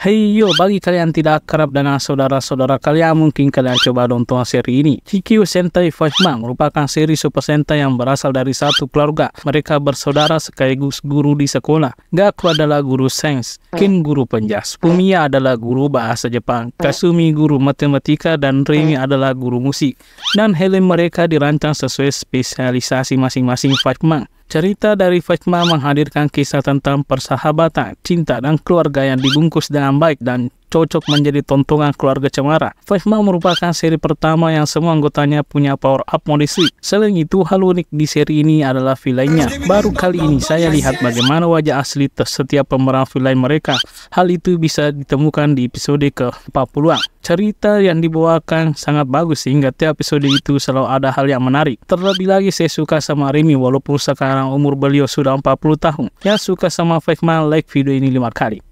Hey yo, bagi kalian tidak kerap dengan saudara-saudara kalian, mungkin kalian coba nonton seri ini. Hikyu Sentai 5 merupakan seri Super Sentai yang berasal dari satu keluarga. Mereka bersaudara sekaligus guru di sekolah. Gaku adalah guru sains, Ken guru penjas, Pumia adalah guru bahasa Jepang, Kasumi guru matematika, dan Remy adalah guru musik. Dan helm mereka dirancang sesuai spesialisasi masing-masing Five Cerita dari Fatma menghadirkan kisah tentang persahabatan, cinta, dan keluarga yang dibungkus dengan baik dan cocok menjadi tontonan keluarga Cemara. Figma merupakan seri pertama yang semua anggotanya punya power up modisi. Selain itu, hal unik di seri ini adalah villainnya. Baru kali ini saya lihat bagaimana wajah asli setiap pemeran villain mereka. Hal itu bisa ditemukan di episode ke-40-an. Cerita yang dibawakan sangat bagus sehingga tiap episode itu selalu ada hal yang menarik. Terlebih lagi saya suka sama Remy walaupun sekarang umur beliau sudah 40 tahun. Yang suka sama Figma, like video ini 5 kali.